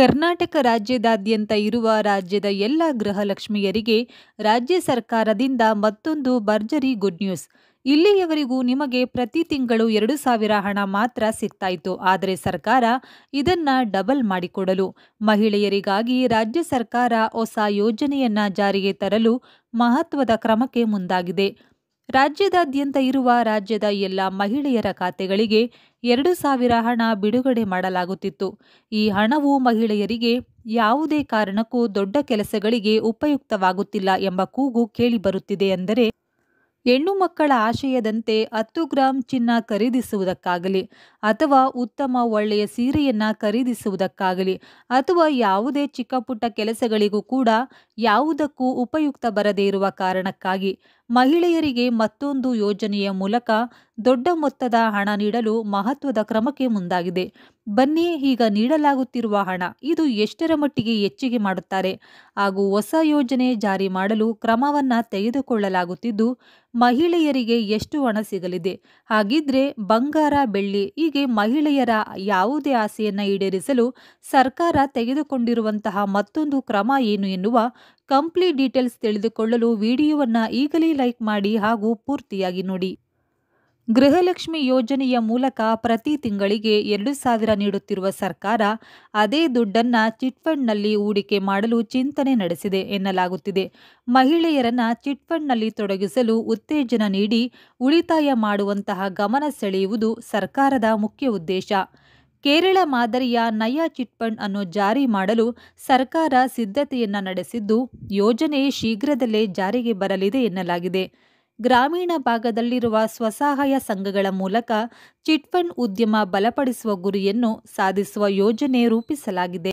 ಕರ್ನಾಟಕ ರಾಜ್ಯದಾದ್ಯಂತ ಇರುವ ರಾಜ್ಯದ ಎಲ್ಲ ಗೃಹಲಕ್ಷ್ಮಿಯರಿಗೆ ರಾಜ್ಯ ಸರ್ಕಾರದಿಂದ ಮತ್ತೊಂದು ಭರ್ಜರಿ ಗುಡ್ ನ್ಯೂಸ್ ಇಲ್ಲಿಯವರೆಗೂ ನಿಮಗೆ ಪ್ರತಿ ತಿಂಗಳು ಎರಡು ಸಾವಿರ ಹಣ ಮಾತ್ರ ಸಿಗ್ತಾಯಿತ್ತು ಆದರೆ ಸರ್ಕಾರ ಇದನ್ನ ಡಬಲ್ ಮಾಡಿಕೊಡಲು ಮಹಿಳೆಯರಿಗಾಗಿ ರಾಜ್ಯ ಸರ್ಕಾರ ಹೊಸ ಯೋಜನೆಯನ್ನ ಜಾರಿಗೆ ತರಲು ಮಹತ್ವದ ಕ್ರಮಕ್ಕೆ ಮುಂದಾಗಿದೆ ರಾಜ್ಯದಾದ್ಯಂತ ಇರುವ ರಾಜ್ಯದ ಎಲ್ಲ ಮಹಿಳೆಯರ ಖಾತೆಗಳಿಗೆ ಎರಡು ಸಾವಿರ ಹಣ ಬಿಡುಗಡೆ ಮಾಡಲಾಗುತ್ತಿತ್ತು ಈ ಹಣವು ಮಹಿಳೆಯರಿಗೆ ಯಾವುದೇ ಕಾರಣಕ್ಕೂ ದೊಡ್ಡ ಕೆಲಸಗಳಿಗೆ ಉಪಯುಕ್ತವಾಗುತ್ತಿಲ್ಲ ಎಂಬ ಕೂಗು ಕೇಳಿಬರುತ್ತಿದೆ ಎಂದರೆ ಹೆಣ್ಣು ಮಕ್ಕಳ ಆಶಯದಂತೆ ಹತ್ತು ಗ್ರಾಂ ಚಿನ್ನ ಖರೀದಿಸುವುದಕ್ಕಾಗಲಿ ಅಥವಾ ಉತ್ತಮ ಒಳ್ಳೆಯ ಸೀರೆಯನ್ನು ಖರೀದಿಸುವುದಕ್ಕಾಗಲಿ ಅಥವಾ ಯಾವುದೇ ಚಿಕ್ಕಪುಟ್ಟ ಕೆಲಸಗಳಿಗೂ ಕೂಡ ಯಾವುದಕ್ಕೂ ಉಪಯುಕ್ತ ಬರದೇ ಇರುವ ಕಾರಣಕ್ಕಾಗಿ ಮಹಿಳೆಯರಿಗೆ ಮತ್ತೊಂದು ಯೋಜನೆಯ ಮೂಲಕ ದೊಡ್ಡ ಮೊತ್ತದ ಹಣ ನೀಡಲು ಮಹತ್ವದ ಕ್ರಮಕ್ಕೆ ಮುಂದಾಗಿದೆ ಬನ್ನಿ ಈಗ ನೀಡಲಾಗುತ್ತಿರುವ ಹಣ ಇದು ಎಷ್ಟರ ಮಟ್ಟಿಗೆ ಹೆಚ್ಚಿಗೆ ಮಾಡುತ್ತಾರೆ ಹಾಗೂ ಹೊಸ ಯೋಜನೆ ಜಾರಿ ಮಾಡಲು ಕ್ರಮವನ್ನು ತೆಗೆದುಕೊಳ್ಳಲಾಗುತ್ತಿದ್ದು ಮಹಿಳೆಯರಿಗೆ ಎಷ್ಟು ಹಣ ಸಿಗಲಿದೆ ಹಾಗಿದ್ರೆ ಬಂಗಾರ ಬೆಳ್ಳಿ ಹೀಗೆ ಮಹಿಳೆಯರ ಯಾವುದೇ ಆಸೆಯನ್ನು ಈಡೇರಿಸಲು ಸರ್ಕಾರ ತೆಗೆದುಕೊಂಡಿರುವಂತಹ ಮತ್ತೊಂದು ಕ್ರಮ ಏನು ಎನ್ನುವ ಕಂಪ್ಲೀಟ್ ಡೀಟೇಲ್ಸ್ ತಿಳಿದುಕೊಳ್ಳಲು ವಿಡಿಯೋವನ್ನು ಈಗಲೇ ಲೈಕ್ ಮಾಡಿ ಹಾಗೂ ಪೂರ್ತಿಯಾಗಿ ನೋಡಿ ಗೃಹಲಕ್ಷ್ಮಿ ಯೋಜನೆಯ ಮೂಲಕ ಪ್ರತಿ ತಿಂಗಳಿಗೆ ಎರಡು ಸಾವಿರ ನೀಡುತ್ತಿರುವ ಸರ್ಕಾರ ಅದೇ ದುಡ್ಡನ್ನು ಚಿಟ್ಫಂಡ್ನಲ್ಲಿ ಹೂಡಿಕೆ ಮಾಡಲು ಚಿಂತನೆ ನಡೆಸಿದೆ ಎನ್ನಲಾಗುತ್ತಿದೆ ಮಹಿಳೆಯರನ್ನ ಚಿಟ್ಫಂಡ್ನಲ್ಲಿ ತೊಡಗಿಸಲು ಉತ್ತೇಜನ ನೀಡಿ ಉಳಿತಾಯ ಮಾಡುವಂತಹ ಗಮನ ಸೆಳೆಯುವುದು ಸರ್ಕಾರದ ಮುಖ್ಯ ಉದ್ದೇಶ ಕೇರಳ ಮಾದರಿಯ ನಯಾ ಚಿಟ್ಫಂಡ್ ಅನ್ನು ಜಾರಿ ಮಾಡಲು ಸರ್ಕಾರ ಸಿದ್ಧತೆಯನ್ನು ನಡೆಸಿದ್ದು ಯೋಜನೆ ಶೀಘ್ರದಲ್ಲೇ ಜಾರಿಗೆ ಬರಲಿದೆ ಎನ್ನಲಾಗಿದೆ ಗ್ರಾಮೀಣ ಭಾಗದಲ್ಲಿರುವ ಸ್ವಸಹಾಯ ಸಂಘಗಳ ಮೂಲಕ ಚಿಟ್ಫಂಡ್ ಉದ್ಯಮ ಬಲಪಡಿಸುವ ಗುರಿಯನ್ನು ಸಾಧಿಸುವ ಯೋಜನೆ ರೂಪಿಸಲಾಗಿದೆ